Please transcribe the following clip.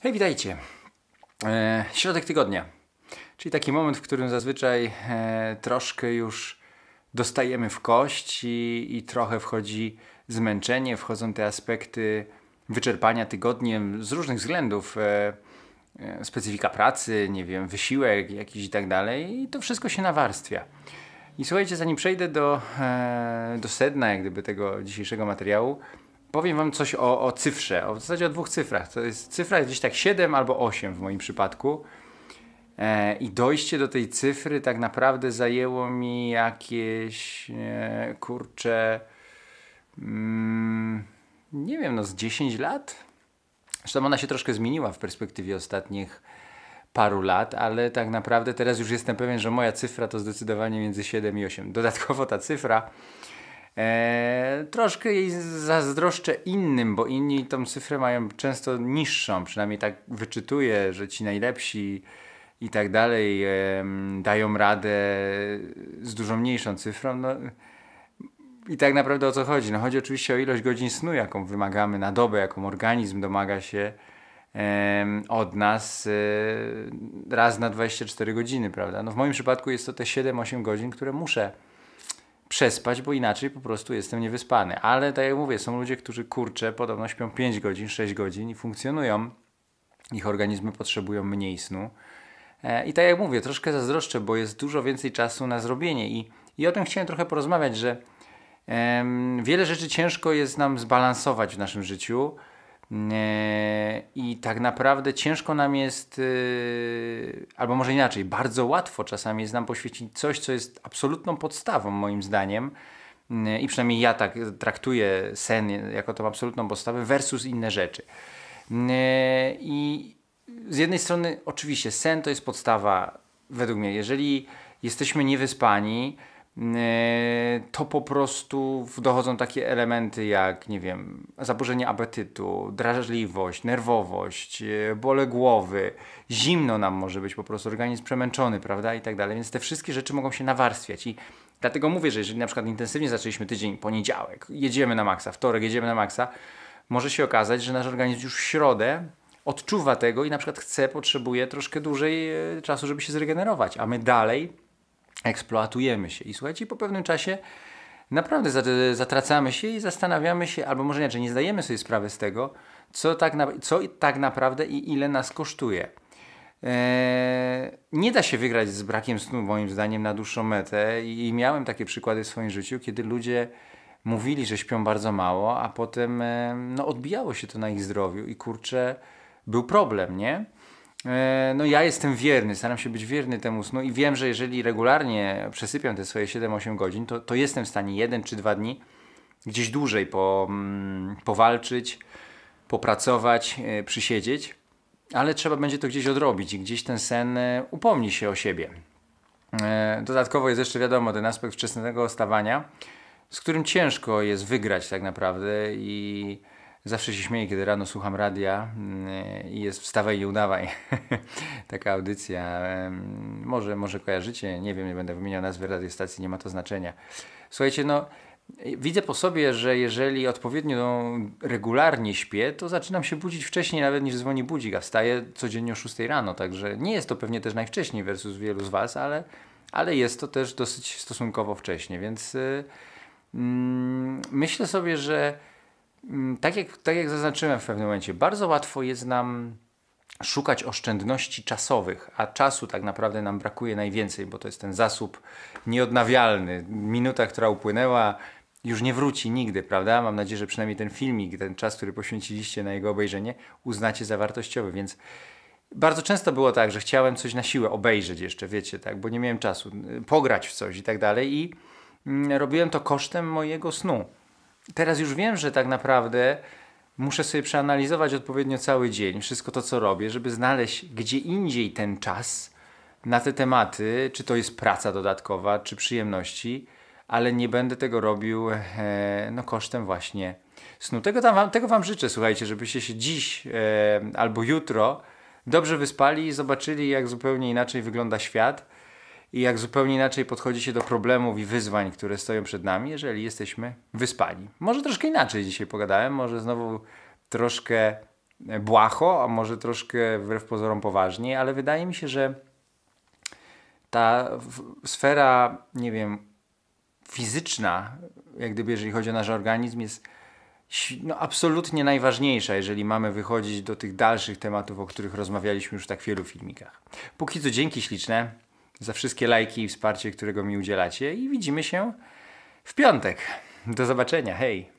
Hej, witajcie. E, środek tygodnia, czyli taki moment, w którym zazwyczaj e, troszkę już dostajemy w kość i, i, trochę wchodzi zmęczenie, wchodzą te aspekty wyczerpania tygodniem z różnych względów. E, e, specyfika pracy, nie wiem, wysiłek jakiś i tak dalej i to wszystko się nawarstwia. I słuchajcie, zanim przejdę do, e, do sedna jak gdyby tego dzisiejszego materiału, Powiem Wam coś o, o cyfrze, o, w zasadzie o dwóch cyfrach. To jest cyfra jest gdzieś tak 7 albo 8 w moim przypadku. E, I dojście do tej cyfry tak naprawdę zajęło mi jakieś e, kurcze. Mm, nie wiem, no z 10 lat? Zresztą ona się troszkę zmieniła w perspektywie ostatnich paru lat, ale tak naprawdę teraz już jestem pewien, że moja cyfra to zdecydowanie między 7 i 8. Dodatkowo ta cyfra E, troszkę jej zazdroszczę innym, bo inni tą cyfrę mają często niższą, przynajmniej tak wyczytuję, że ci najlepsi i tak dalej dają radę z dużo mniejszą cyfrą. No. I tak naprawdę o co chodzi? No chodzi oczywiście o ilość godzin snu, jaką wymagamy na dobę, jaką organizm domaga się od nas e, raz na 24 godziny, prawda? No w moim przypadku jest to te 7-8 godzin, które muszę przespać, bo inaczej po prostu jestem niewyspany. Ale tak jak mówię, są ludzie, którzy kurczę, podobno śpią 5 godzin, 6 godzin i funkcjonują. Ich organizmy potrzebują mniej snu. E, I tak jak mówię, troszkę zazdroszczę, bo jest dużo więcej czasu na zrobienie. I, i o tym chciałem trochę porozmawiać, że em, wiele rzeczy ciężko jest nam zbalansować w naszym życiu E, I tak naprawdę ciężko nam jest, e, albo może inaczej, bardzo łatwo czasami jest nam poświęcić coś, co jest absolutną podstawą, moim zdaniem. E, I przynajmniej ja tak traktuję sen jako tą absolutną podstawę, versus inne rzeczy. I z jednej strony, oczywiście, sen to jest podstawa, według mnie. Jeżeli jesteśmy niewyspani, E, to po prostu dochodzą takie elementy jak, nie wiem, zaburzenie apetytu, drażliwość, nerwowość, e, bole głowy, zimno nam może być po prostu, organizm przemęczony, prawda, i tak dalej. Więc te wszystkie rzeczy mogą się nawarstwiać i dlatego mówię, że jeżeli na przykład intensywnie zaczęliśmy tydzień, poniedziałek, jedziemy na maksa, wtorek jedziemy na maksa, może się okazać, że nasz organizm już w środę odczuwa tego i na przykład chce, potrzebuje troszkę dłużej e, czasu, żeby się zregenerować, a my dalej eksploatujemy się. I słuchajcie, po pewnym czasie naprawdę zatracamy się i zastanawiamy się, albo może że nie zdajemy sobie sprawy z tego, co tak, na, co tak naprawdę i ile nas kosztuje. Eee, nie da się wygrać z brakiem snu, moim zdaniem, na dłuższą metę, i miałem takie przykłady w swoim życiu, kiedy ludzie mówili, że śpią bardzo mało, a potem e, no, odbijało się to na ich zdrowiu i kurczę, był problem, nie? E, no ja jestem wierny, staram się być wierny temu snu i wiem, że jeżeli regularnie przesypiam te swoje 7-8 godzin, to, to jestem w stanie jeden czy dwa dni gdzieś dłużej po, mm, powalczyć, popracować, e, przysiedzieć, ale trzeba będzie to gdzieś odrobić i gdzieś ten sen e, upomni się o siebie. Dodatkowo jest jeszcze wiadomo ten aspekt wczesnego stawania, z którym ciężko jest wygrać tak naprawdę i Zawsze się śmieję, kiedy rano słucham radia mm, i jest wstawaj i udawaj. Taka audycja. Może, może kojarzycie, nie wiem, nie będę wymieniał nazwy radiostacji, nie ma to znaczenia. Słuchajcie, no widzę po sobie, że jeżeli odpowiednio regularnie śpię, to zaczynam się budzić wcześniej nawet niż dzwoni budzik, a wstaję codziennie o 6 rano, także nie jest to pewnie też najwcześniej versus wielu z Was, ale, ale jest to też dosyć stosunkowo wcześnie, więc yy, yy, myślę sobie, że Mm, tak jak, tak jak zaznaczyłem w pewnym momencie, bardzo łatwo jest nam szukać oszczędności czasowych, a czasu tak naprawdę nam brakuje najwięcej, bo to jest ten zasób nieodnawialny. Minuta, która upłynęła, już nie wróci nigdy, prawda? Mam nadzieję, że przynajmniej ten filmik, ten czas, który poświęciliście na jego obejrzenie, uznacie za wartościowy, więc bardzo często było tak, że chciałem coś na siłę obejrzeć jeszcze, wiecie, tak, bo nie miałem czasu, y, pograć w coś i tak dalej i mm, robiłem to kosztem mojego snu teraz już wiem, że tak naprawdę muszę sobie przeanalizować odpowiednio cały dzień, wszystko to, co robię, żeby znaleźć gdzie indziej ten czas na te tematy, czy to jest praca dodatkowa, czy przyjemności, ale nie będę tego robił e, no, kosztem właśnie snu. Tego, wam, tego wam życzę, słuchajcie, żebyście się dziś e, albo jutro dobrze wyspali i zobaczyli, jak zupełnie inaczej wygląda świat i jak zupełnie inaczej podchodzi się do problemów i wyzwań, które stoją przed nami, jeżeli jesteśmy wyspani. Może troszkę inaczej dzisiaj pogadałem, może znowu troszkę błaho, a może troszkę wbrew pozorom poważniej, ale wydaje mi się, że ta sfera, nie wiem, fizyczna, jak gdyby jeżeli chodzi o nasz organizm, jest no, absolutnie najważniejsza, jeżeli mamy wychodzić do tych dalszych tematów, o których rozmawialiśmy już tak w tak wielu filmikach. Póki co dzięki śliczne za wszystkie lajki i wsparcie, którego mi udzielacie i widzimy się w piątek. Do zobaczenia, hej!